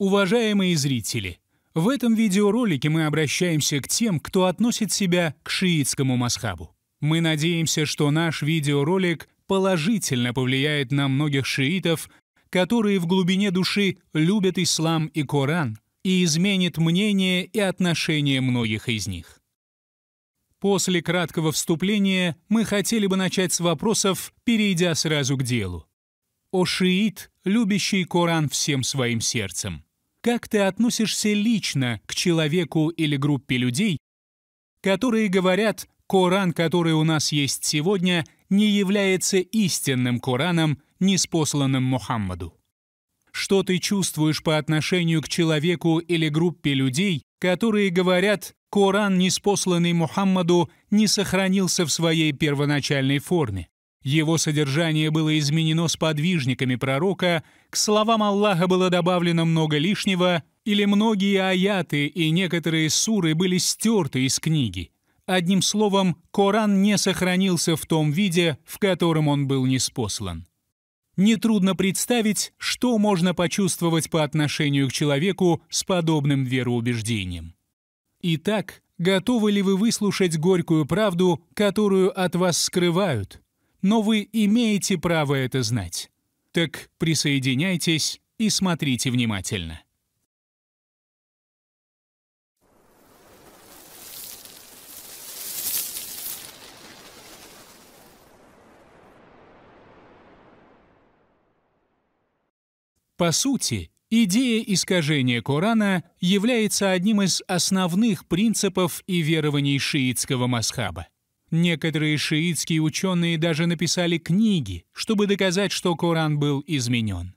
Уважаемые зрители, в этом видеоролике мы обращаемся к тем, кто относит себя к шиитскому масхабу. Мы надеемся, что наш видеоролик положительно повлияет на многих шиитов, которые в глубине души любят ислам и Коран, и изменит мнение и отношение многих из них. После краткого вступления мы хотели бы начать с вопросов, перейдя сразу к делу. О шиит, любящий Коран всем своим сердцем как ты относишься лично к человеку или группе людей, которые говорят, Коран, который у нас есть сегодня, не является истинным Кораном, неспосланным Мухаммаду? Что ты чувствуешь по отношению к человеку или группе людей, которые говорят, Коран, неспосланный Мухаммаду, не сохранился в своей первоначальной форме? Его содержание было изменено с подвижниками пророка, к словам Аллаха было добавлено много лишнего, или многие аяты и некоторые суры были стерты из книги. Одним словом, Коран не сохранился в том виде, в котором он был неспослан. Нетрудно представить, что можно почувствовать по отношению к человеку с подобным вероубеждением. Итак, готовы ли вы выслушать горькую правду, которую от вас скрывают – но вы имеете право это знать. Так присоединяйтесь и смотрите внимательно. По сути, идея искажения Корана является одним из основных принципов и верований шиитского масхаба. Некоторые шиитские ученые даже написали книги, чтобы доказать, что Коран был изменен.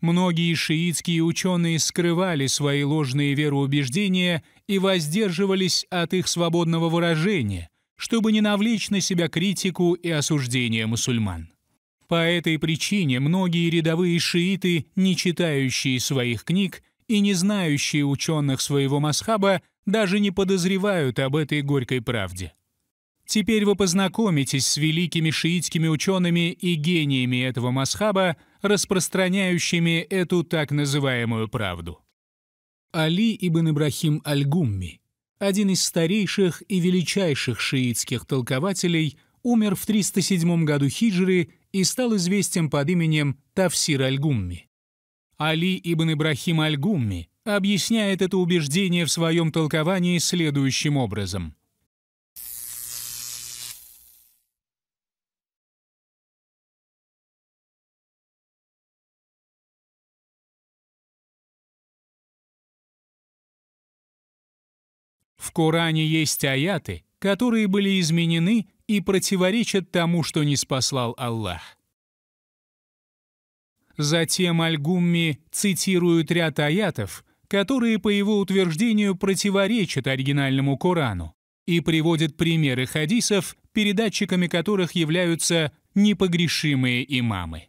Многие шиитские ученые скрывали свои ложные вероубеждения и воздерживались от их свободного выражения, чтобы не навлечь на себя критику и осуждение мусульман. По этой причине многие рядовые шииты, не читающие своих книг и не знающие ученых своего масхаба, даже не подозревают об этой горькой правде. Теперь вы познакомитесь с великими шиитскими учеными и гениями этого масхаба, распространяющими эту так называемую правду. Али ибн Ибрахим Аль-Гумми, один из старейших и величайших шиитских толкователей, умер в 307 году хиджры и стал известен под именем Тавсир Аль-Гумми. Али ибн Ибрахим Аль-Гумми объясняет это убеждение в своем толковании следующим образом – Коране есть аяты, которые были изменены и противоречат тому, что не спаслал Аллах. Затем Аль-Гумми цитирует ряд аятов, которые, по его утверждению, противоречат оригинальному Корану, и приводит примеры хадисов, передатчиками которых являются непогрешимые имамы.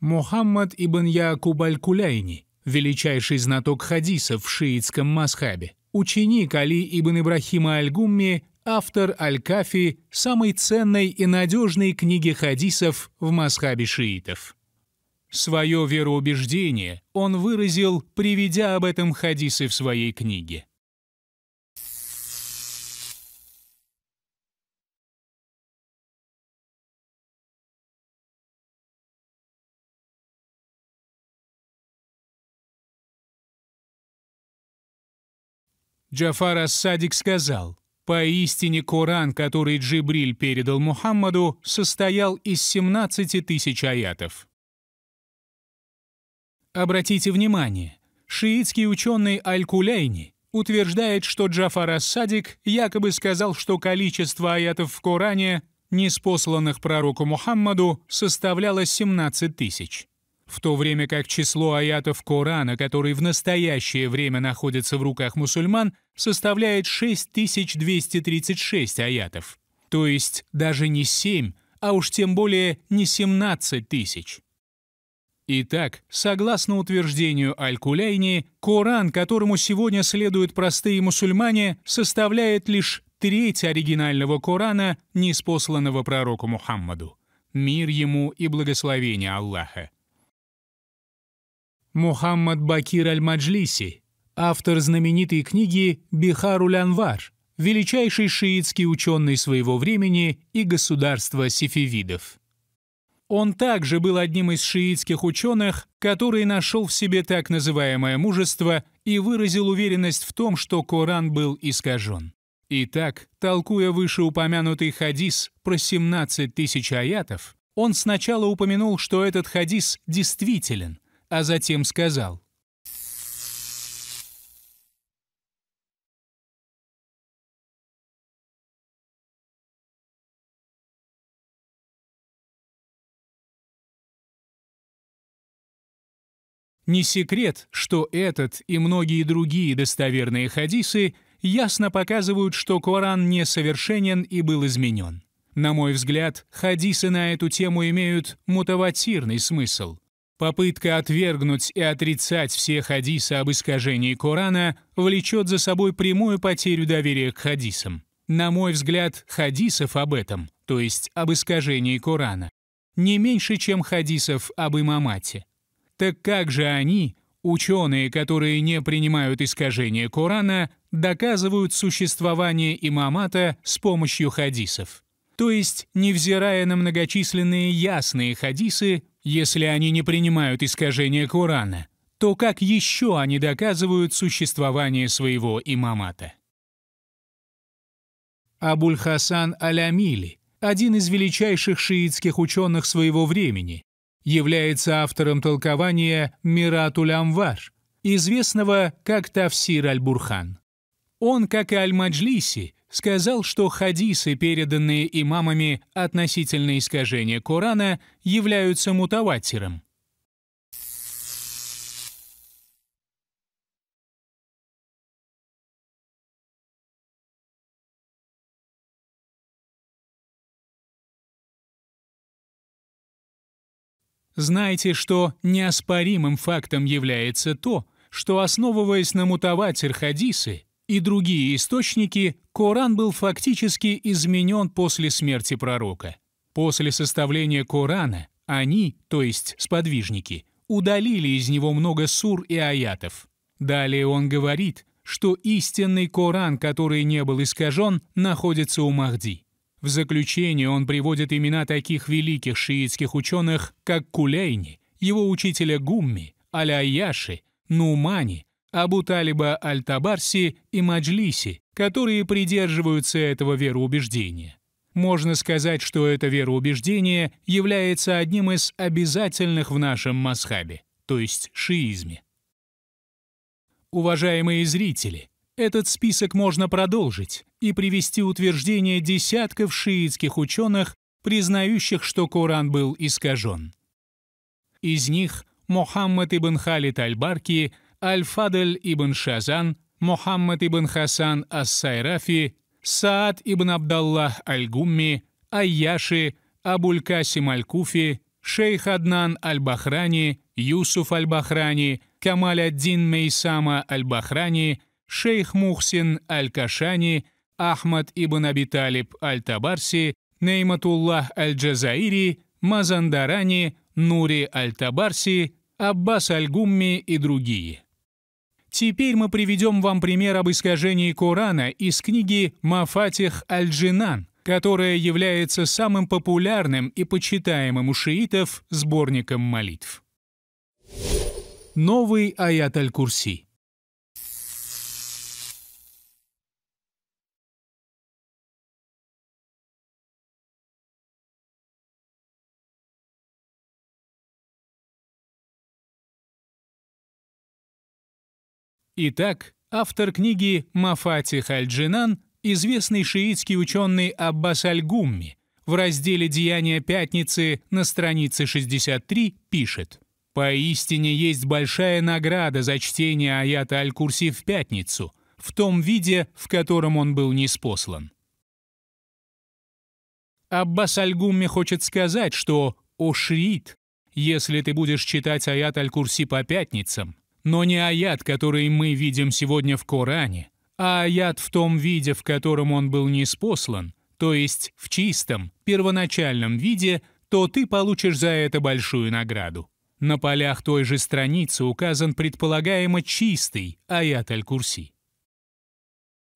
Мухаммад ибн Якуб аль-Куляйни величайший знаток хадисов в шиитском масхабе, ученик Али ибн Ибрахима Аль-Гумми, автор Аль-Кафи, самой ценной и надежной книги хадисов в масхабе шиитов. Свое вероубеждение он выразил, приведя об этом хадисы в своей книге. Джафар Ас-Садик сказал, «Поистине Коран, который Джибриль передал Мухаммаду, состоял из 17 тысяч аятов». Обратите внимание, шиитский ученый Аль-Куляйни утверждает, что Джафар Ас-Садик якобы сказал, что количество аятов в Коране, неспосланных пророку Мухаммаду, составляло 17 тысяч в то время как число аятов Корана, которые в настоящее время находятся в руках мусульман, составляет 6236 аятов. То есть даже не 7, а уж тем более не 17 тысяч. Итак, согласно утверждению Аль-Куляйни, Коран, которому сегодня следуют простые мусульмане, составляет лишь треть оригинального Корана, неспосланного пророку Мухаммаду. Мир ему и благословение Аллаха. Мухаммад Бакир Аль-Маджлиси, автор знаменитой книги «Бихаруль Анвар», величайший шиитский ученый своего времени и государства сефевидов. Он также был одним из шиитских ученых, который нашел в себе так называемое мужество и выразил уверенность в том, что Коран был искажен. Итак, толкуя вышеупомянутый хадис про 17 тысяч аятов, он сначала упомянул, что этот хадис действителен – а затем сказал. Не секрет, что этот и многие другие достоверные хадисы ясно показывают, что Коран несовершенен и был изменен. На мой взгляд, хадисы на эту тему имеют мутаватирный смысл. Попытка отвергнуть и отрицать все хадисы об искажении Корана влечет за собой прямую потерю доверия к хадисам. На мой взгляд, хадисов об этом, то есть об искажении Корана, не меньше, чем хадисов об имамате. Так как же они, ученые, которые не принимают искажение Корана, доказывают существование имамата с помощью хадисов? то есть, невзирая на многочисленные ясные хадисы, если они не принимают искажения Корана, то как еще они доказывают существование своего имамата? Абуль-Хасан Алямили, один из величайших шиитских ученых своего времени, является автором толкования Миратуль-Амвар, известного как Тавсир Аль-Бурхан. Он, как и Аль-Маджлиси, сказал, что хадисы, переданные имамами относительно искажения Корана, являются мутаватиром. Знайте, что неоспоримым фактом является то, что, основываясь на мутаватер хадисы, и другие источники, Коран был фактически изменен после смерти пророка. После составления Корана они, то есть сподвижники, удалили из него много сур и аятов. Далее он говорит, что истинный Коран, который не был искажен, находится у Махди. В заключение он приводит имена таких великих шиитских ученых, как Кулейни, его учителя Гумми, Аляяши, Нумани, Абу Талиба Аль-Табарси и Маджлиси, которые придерживаются этого вероубеждения. Можно сказать, что это вероубеждение является одним из обязательных в нашем масхабе, то есть шиизме. Уважаемые зрители, этот список можно продолжить и привести утверждения десятков шиитских ученых, признающих, что Коран был искажен. Из них Мухаммад ибн Халид аль-Барки – Аль-Фадель ибн Шазан, Мухаммад ибн Хасан Ас-Сайрафи, Саад ибн Абдаллах Аль-Гумми, Айяши, Абуль-Касим Аль-Куфи, Шейх Аднан Аль-Бахрани, Юсуф Аль-Бахрани, Камаль Аддин Мейсама Аль-Бахрани, Шейх Мухсин Аль-Кашани, Ахмад ибн Абиталиб Аль-Табарси, Нейматуллах Аль-Джазаири, Мазандарани, Нури Аль-Табарси, Аббас Аль-Гумми и другие. Теперь мы приведем вам пример об искажении Корана из книги «Мафатих Аль-Джинан», которая является самым популярным и почитаемым у шиитов сборником молитв. Новый аят Аль-Курси – Итак, автор книги Мафатих Хальджинан, известный шиитский ученый Аббас Аль-Гумми, в разделе «Деяния пятницы» на странице 63 пишет «Поистине есть большая награда за чтение аята Аль-Курси в пятницу, в том виде, в котором он был неспослан». Аббас Аль-Гумми хочет сказать, что «О шриит, если ты будешь читать аят Аль-Курси по пятницам, но не аят, который мы видим сегодня в Коране, а аят в том виде, в котором он был неспослан, то есть в чистом, первоначальном виде, то ты получишь за это большую награду. На полях той же страницы указан предполагаемо чистый аят Аль-Курси.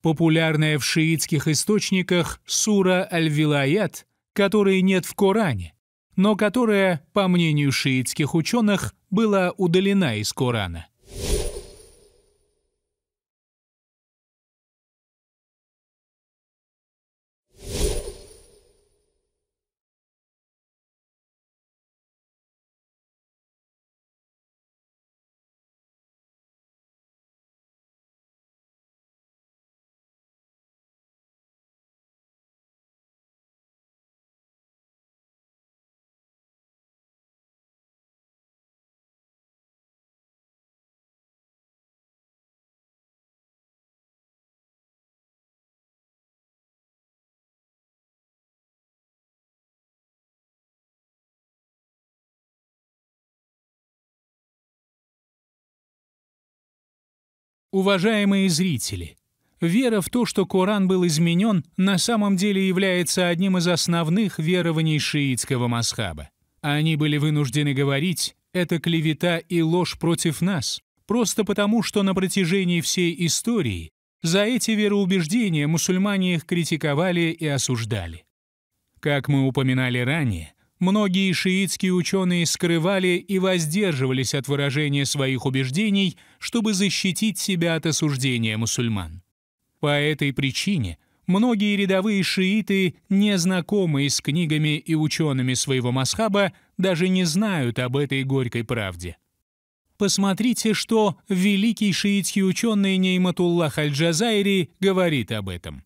Популярная в шиитских источниках сура Аль-Вилаят, которой нет в Коране, но которая, по мнению шиитских ученых, была удалена из Корана – Уважаемые зрители, вера в то, что Коран был изменен, на самом деле является одним из основных верований шиитского масхаба. Они были вынуждены говорить «это клевета и ложь против нас», просто потому, что на протяжении всей истории за эти вероубеждения мусульмане их критиковали и осуждали. Как мы упоминали ранее, Многие шиитские ученые скрывали и воздерживались от выражения своих убеждений, чтобы защитить себя от осуждения мусульман. По этой причине многие рядовые шииты, не знакомые с книгами и учеными своего масхаба, даже не знают об этой горькой правде. Посмотрите, что великий шиитский ученый Нейматуллах Аль-Джазайри говорит об этом.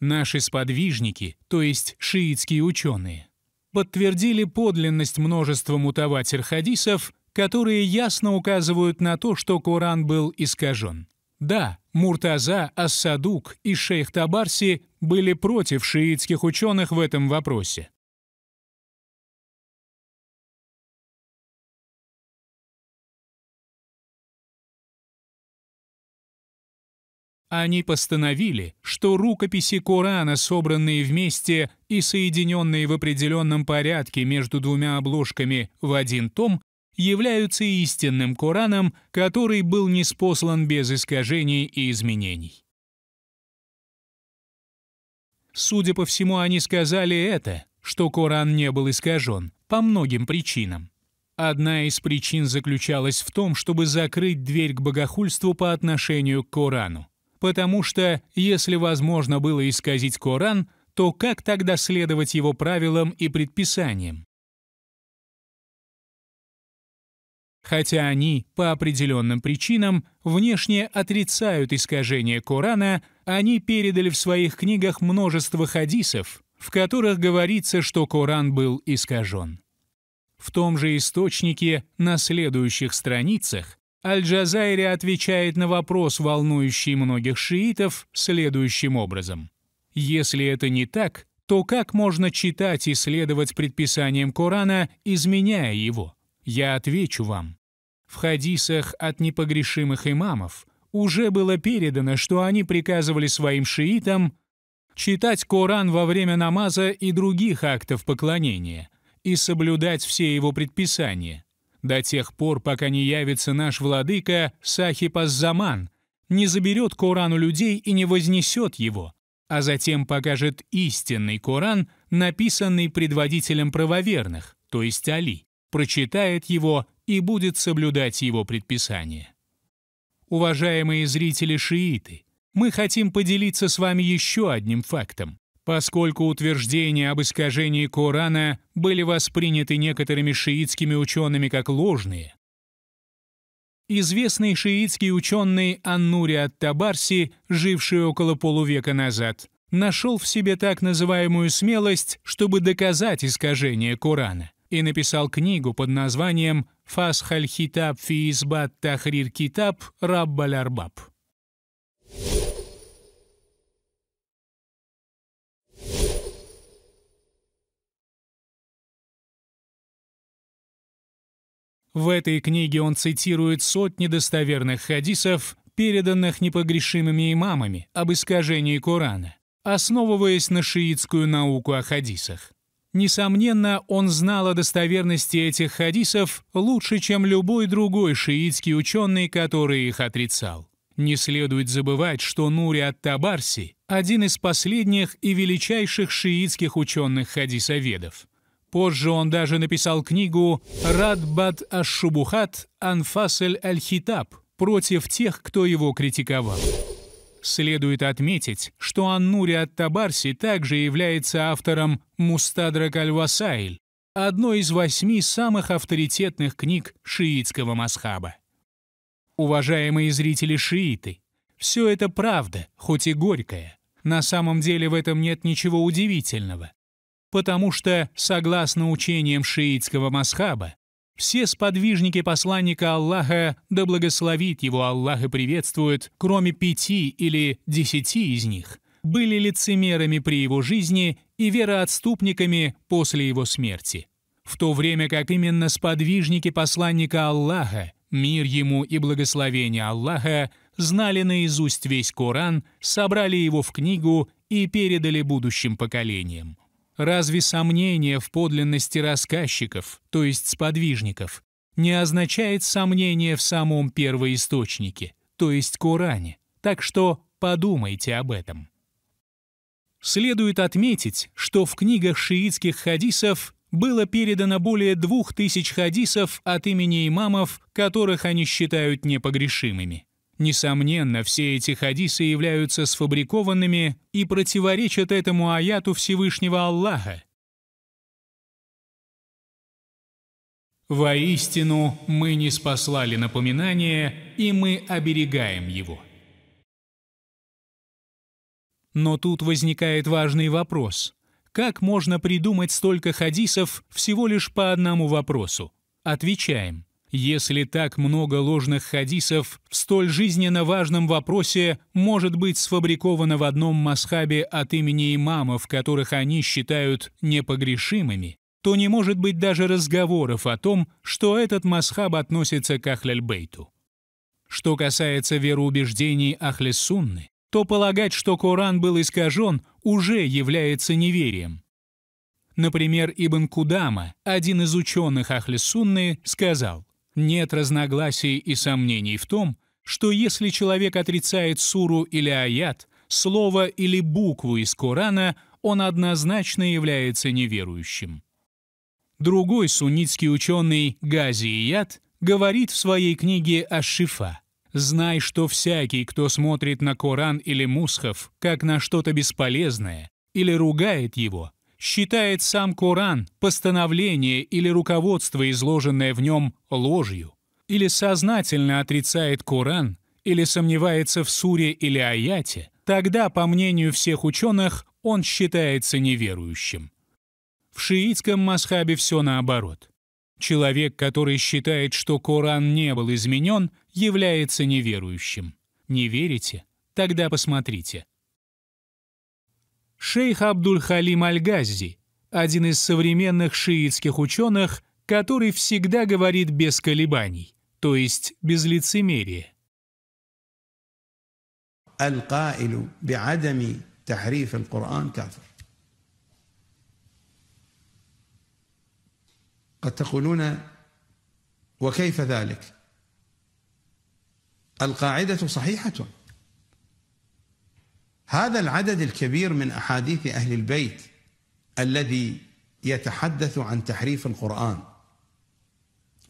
Наши сподвижники, то есть шиитские ученые, подтвердили подлинность множества мутаватер хадисов, которые ясно указывают на то, что Коран был искажен. Да, Муртаза, Ассадук и шейх Табарси были против шиитских ученых в этом вопросе. они постановили, что рукописи Корана, собранные вместе и соединенные в определенном порядке между двумя обложками в один том, являются истинным Кораном, который был неспослан без искажений и изменений. Судя по всему, они сказали это, что Коран не был искажен, по многим причинам. Одна из причин заключалась в том, чтобы закрыть дверь к богохульству по отношению к Корану. Потому что, если возможно было исказить Коран, то как тогда следовать его правилам и предписаниям? Хотя они, по определенным причинам, внешне отрицают искажение Корана, они передали в своих книгах множество хадисов, в которых говорится, что Коран был искажен. В том же источнике на следующих страницах Аль-Джазайри отвечает на вопрос, волнующий многих шиитов, следующим образом. Если это не так, то как можно читать и следовать предписаниям Корана, изменяя его? Я отвечу вам. В хадисах от непогрешимых имамов уже было передано, что они приказывали своим шиитам читать Коран во время намаза и других актов поклонения и соблюдать все его предписания до тех пор, пока не явится наш владыка Сахипаззаман, не заберет Коран у людей и не вознесет его, а затем покажет истинный Коран, написанный предводителем правоверных, то есть Али, прочитает его и будет соблюдать его предписания. Уважаемые зрители-шииты, мы хотим поделиться с вами еще одним фактом поскольку утверждения об искажении Корана были восприняты некоторыми шиитскими учеными как ложные. Известный шиитский ученый Аннури Ат-Табарси, живший около полувека назад, нашел в себе так называемую смелость, чтобы доказать искажение Корана, и написал книгу под названием «Фасхаль хитаб Фиизбат тахрир китаб раббаль арбаб». В этой книге он цитирует сотни достоверных хадисов, переданных непогрешимыми имамами об искажении Корана, основываясь на шиитскую науку о хадисах. Несомненно, он знал о достоверности этих хадисов лучше, чем любой другой шиитский ученый, который их отрицал. Не следует забывать, что Нури ат-Табарси – один из последних и величайших шиитских ученых-хадисоведов. Позже он даже написал книгу «Радбат Аш-Шубухат Анфасель Аль-Хитаб» против тех, кто его критиковал. Следует отметить, что Аннури Ат-Табарси также является автором «Мустадрак Аль-Васайль», одной из восьми самых авторитетных книг шиитского масхаба. Уважаемые зрители шииты, все это правда, хоть и горькая. На самом деле в этом нет ничего удивительного потому что, согласно учениям шиитского масхаба, все сподвижники посланника Аллаха, да благословит его Аллах и приветствует, кроме пяти или десяти из них, были лицемерами при его жизни и вероотступниками после его смерти. В то время как именно сподвижники посланника Аллаха, мир ему и благословение Аллаха, знали наизусть весь Коран, собрали его в книгу и передали будущим поколениям. Разве сомнение в подлинности рассказчиков, то есть сподвижников, не означает сомнение в самом первоисточнике, то есть Коране? Так что подумайте об этом. Следует отметить, что в книгах шиитских хадисов было передано более двух тысяч хадисов от имени имамов, которых они считают непогрешимыми. Несомненно, все эти хадисы являются сфабрикованными и противоречат этому аяту Всевышнего Аллаха. «Воистину мы не спаслали напоминание, и мы оберегаем его». Но тут возникает важный вопрос. Как можно придумать столько хадисов всего лишь по одному вопросу? Отвечаем. Если так много ложных хадисов в столь жизненно важном вопросе может быть сфабриковано в одном масхабе от имени имамов, которых они считают непогрешимыми, то не может быть даже разговоров о том, что этот масхаб относится к Ахляльбейту. Что касается вероубеждений Ахлиссунны, то полагать, что Коран был искажен, уже является неверием. Например, Ибн Кудама, один из ученых Ахлиссунны, сказал – нет разногласий и сомнений в том, что если человек отрицает суру или аят, слово или букву из Корана, он однозначно является неверующим. Другой суннитский ученый Гази Ияд говорит в своей книге «Ашифа» «Знай, что всякий, кто смотрит на Коран или Мусхов, как на что-то бесполезное, или ругает его, считает сам Коран, постановление или руководство, изложенное в нем, ложью, или сознательно отрицает Коран, или сомневается в суре или аяте, тогда, по мнению всех ученых, он считается неверующим. В шиитском масхабе все наоборот. Человек, который считает, что Коран не был изменен, является неверующим. Не верите? Тогда посмотрите – шейх Абдуль-Халим Аль-Газзи, один из современных шиитских ученых, который всегда говорит без колебаний, то есть без лицемерия. القائل بعدم تحريف القرآن كافر قد تقولون وكيف ذلك القاعدة صحيحة هذا العدد الكبير من احاديث اهل البيت الذي يتحدث عن تحريف القران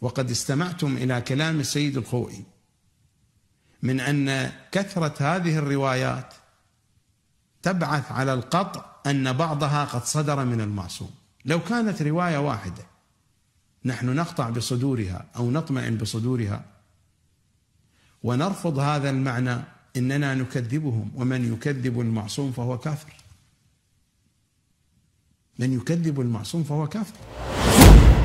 وقد استمعتم الى كلام السيد الخوئي من ان كثره هذه الروايات تبعث على القطع ان بعضها قد صدر من المعصوم لو كانت روايه واحده نحن نقطع بصدورها او نطمئن بصدورها ونرفض هذا المعنى إننا نكذبهم ومن يكذب المعصوم فهو كافر من يكذب المعصوم فهو كافر